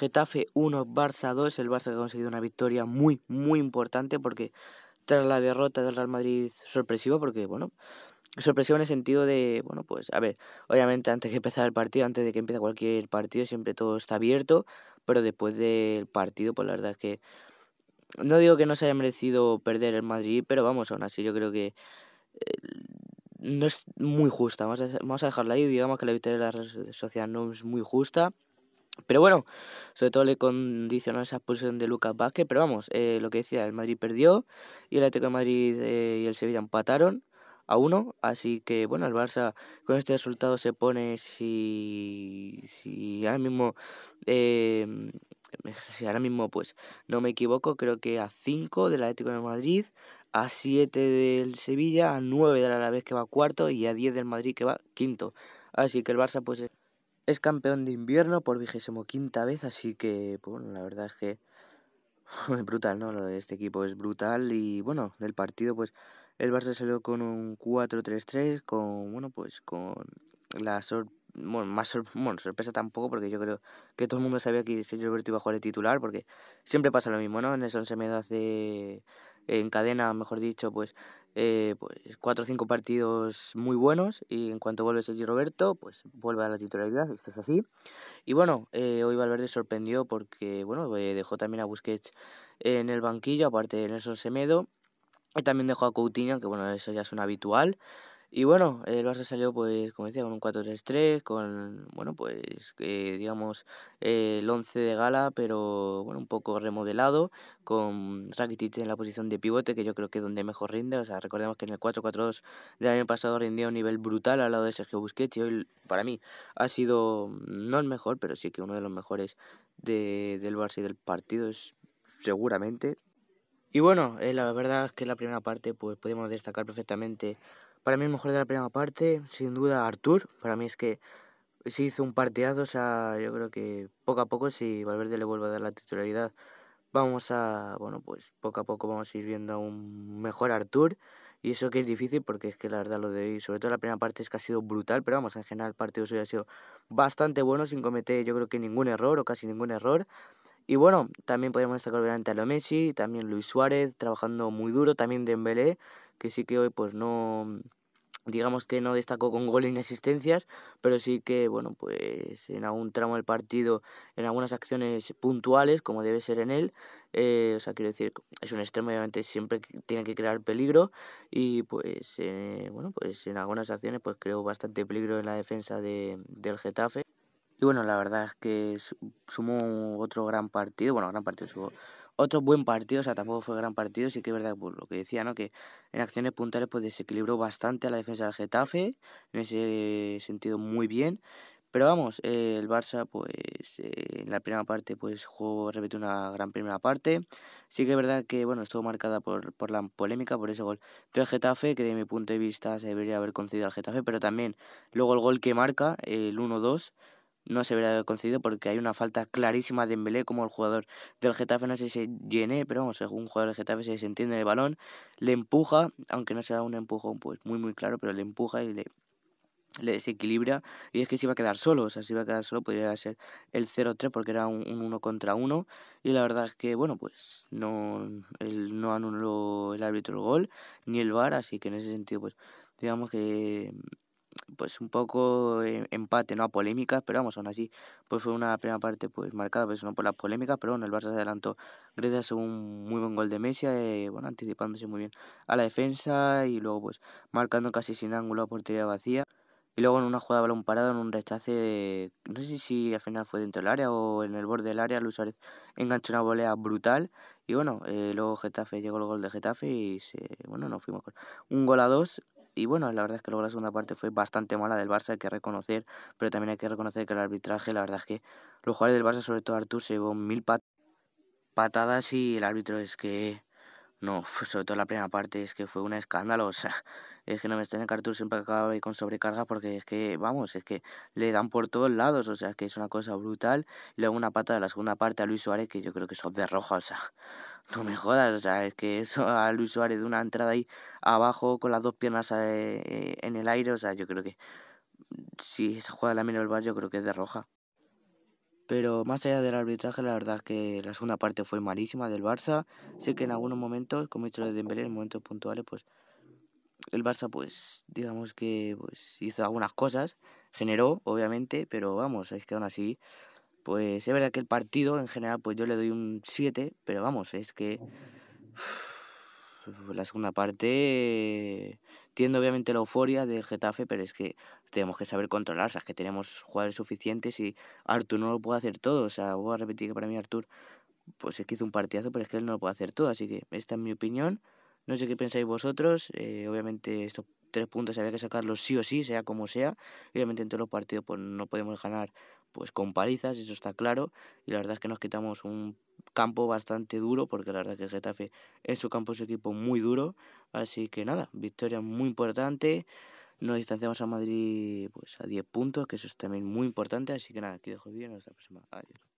Getafe 1, Barça 2. El Barça que ha conseguido una victoria muy, muy importante porque tras la derrota del Real Madrid sorpresiva, porque, bueno, sorpresiva en el sentido de, bueno, pues, a ver, obviamente antes de empezar el partido, antes de que empiece cualquier partido, siempre todo está abierto, pero después del partido, pues la verdad es que no digo que no se haya merecido perder el Madrid, pero vamos, aún así yo creo que eh, no es muy justa. Vamos a, vamos a dejarla ahí, digamos que la victoria de la sociedad no es muy justa. Pero bueno, sobre todo le condicionó esa expulsión de Lucas Vázquez. Pero vamos, eh, lo que decía, el Madrid perdió y el Atlético de Madrid eh, y el Sevilla empataron a uno. Así que bueno, el Barça con este resultado se pone si, si ahora mismo... Eh, si ahora mismo pues no me equivoco, creo que a 5 del Atlético de Madrid, a 7 del Sevilla, a 9 del Alavés que va cuarto y a 10 del Madrid que va quinto. Así que el Barça pues es campeón de invierno por vigésimo quinta vez, así que pues, bueno, la verdad es que es brutal, ¿no? este equipo es brutal y bueno, del partido pues el Barça salió con un 4-3-3, con bueno pues con la más sorpresa tampoco porque yo creo que todo el mundo sabía que Sergio Roberto iba a jugar de titular porque siempre pasa lo mismo, ¿no? En el 11 hace en cadena, mejor dicho, pues, eh, pues cuatro o cinco partidos muy buenos y en cuanto vuelve Sergio Roberto, pues vuelve a la titularidad, esto es así. Y bueno, eh, hoy Valverde sorprendió porque, bueno, eh, dejó también a Busquets en el banquillo, aparte de Nelson Semedo, y también dejó a Coutinho, que bueno, eso ya es un habitual. Y bueno, el Barça salió, pues, como decía, con un 4-3-3, con, bueno, pues, eh, digamos, eh, el 11 de gala, pero, bueno, un poco remodelado, con Rakitic en la posición de pivote, que yo creo que es donde mejor rinde. O sea, recordemos que en el 4-4-2 del año pasado rindió a un nivel brutal al lado de Sergio Busquets, y hoy, para mí, ha sido, no el mejor, pero sí que uno de los mejores de, del Barça y del partido, es, seguramente. Y bueno, eh, la verdad es que en la primera parte, pues, podemos destacar perfectamente para mí el mejor de la primera parte, sin duda, Artur. Para mí es que se hizo un parteado, o sea, yo creo que poco a poco, si Valverde le vuelve a dar la titularidad, vamos a, bueno, pues poco a poco vamos a ir viendo a un mejor Artur. Y eso que es difícil porque es que la verdad lo de hoy, sobre todo la primera parte es que ha sido brutal, pero vamos, en general el partido suyo ha sido bastante bueno sin cometer yo creo que ningún error o casi ningún error. Y bueno, también podemos destacar obviamente a lo Messi, también Luis Suárez, trabajando muy duro, también Dembélé, que sí que hoy pues no, digamos que no destacó con goles ni asistencias, pero sí que, bueno, pues en algún tramo del partido, en algunas acciones puntuales, como debe ser en él, eh, o sea, quiero decir, es un extremo, obviamente siempre tiene que crear peligro y pues, eh, bueno, pues en algunas acciones pues creó bastante peligro en la defensa del Getafe. Y bueno, la verdad es que sumó otro gran partido, bueno, gran partido, sumó otro buen partido, o sea, tampoco fue gran partido, sí que es verdad por lo que decía, ¿no? Que en acciones puntuales pues desequilibró bastante a la defensa del Getafe, en ese sentido muy bien, pero vamos, eh, el Barça, pues eh, en la primera parte, pues jugó, repite una gran primera parte. Sí que es verdad que, bueno, estuvo marcada por, por la polémica, por ese gol del Getafe, que de mi punto de vista se debería haber concedido al Getafe, pero también luego el gol que marca, el 1-2, no se verá concedido porque hay una falta clarísima de Embelé como el jugador del Getafe no sé si llene, pero vamos, un jugador del Getafe se desentiende de balón, le empuja, aunque no sea un empujón pues muy muy claro, pero le empuja y le desequilibra y es que se iba a quedar solo, o sea, se iba a quedar solo, podría ser el 0-3 porque era un, 1 contra uno y la verdad es que, bueno, pues no, no anuló el árbitro el gol ni el VAR, así que en ese sentido, pues digamos que pues un poco eh, empate, no a polémicas, pero vamos, aún así, pues fue una primera parte pues marcada pues, no por las polémicas, pero bueno, el Barça se adelantó gracias a un muy buen gol de Messi, eh, bueno, anticipándose muy bien a la defensa y luego pues marcando casi sin ángulo a portería vacía. Y luego en una jugada de balón parado, en un rechace, no sé si al final fue dentro del área o en el borde del área, Luis Suárez enganchó una volea brutal. Y bueno, eh, luego Getafe llegó el gol de Getafe y se, bueno, nos fuimos con un gol a dos y bueno, la verdad es que luego la segunda parte fue bastante mala del Barça, hay que reconocer, pero también hay que reconocer que el arbitraje, la verdad es que los jugadores del Barça, sobre todo Artur, se llevó mil patadas y el árbitro es que no, pues sobre todo la primera parte, es que fue un escándalo. O sea, es que no me en el Arthur siempre acaba con sobrecarga porque es que, vamos, es que le dan por todos lados. O sea, es que es una cosa brutal. luego una pata de la segunda parte a Luis Suárez, que yo creo que son de roja, o sea, no me jodas. O sea, es que eso a Luis Suárez de una entrada ahí abajo con las dos piernas eh, eh, en el aire, o sea, yo creo que si esa juega la mina del bar, yo creo que es de roja. Pero más allá del arbitraje, la verdad es que la segunda parte fue malísima del Barça. Sé que en algunos momentos, como he dicho de Dembélé, en momentos puntuales, pues el Barça, pues digamos que pues, hizo algunas cosas, generó, obviamente, pero vamos, es que aún así, pues es verdad que el partido en general, pues yo le doy un 7, pero vamos, es que la segunda parte Entiendo obviamente la euforia del Getafe, pero es que tenemos que saber controlar, o sea, es que tenemos jugadores suficientes y Artur no lo puede hacer todo, o sea, voy a repetir que para mí Artur, pues es que hizo un partidazo, pero es que él no lo puede hacer todo, así que esta es mi opinión, no sé qué pensáis vosotros, eh, obviamente estos tres puntos habría que sacarlos sí o sí, sea como sea, obviamente en todos los partidos pues no podemos ganar pues con palizas, eso está claro, y la verdad es que nos quitamos un campo bastante duro, porque la verdad que Getafe es su campo es un equipo muy duro. Así que nada, victoria muy importante. Nos distanciamos a Madrid pues a 10 puntos, que eso es también muy importante. Así que nada, aquí dejo el vídeo y la próxima. Adiós.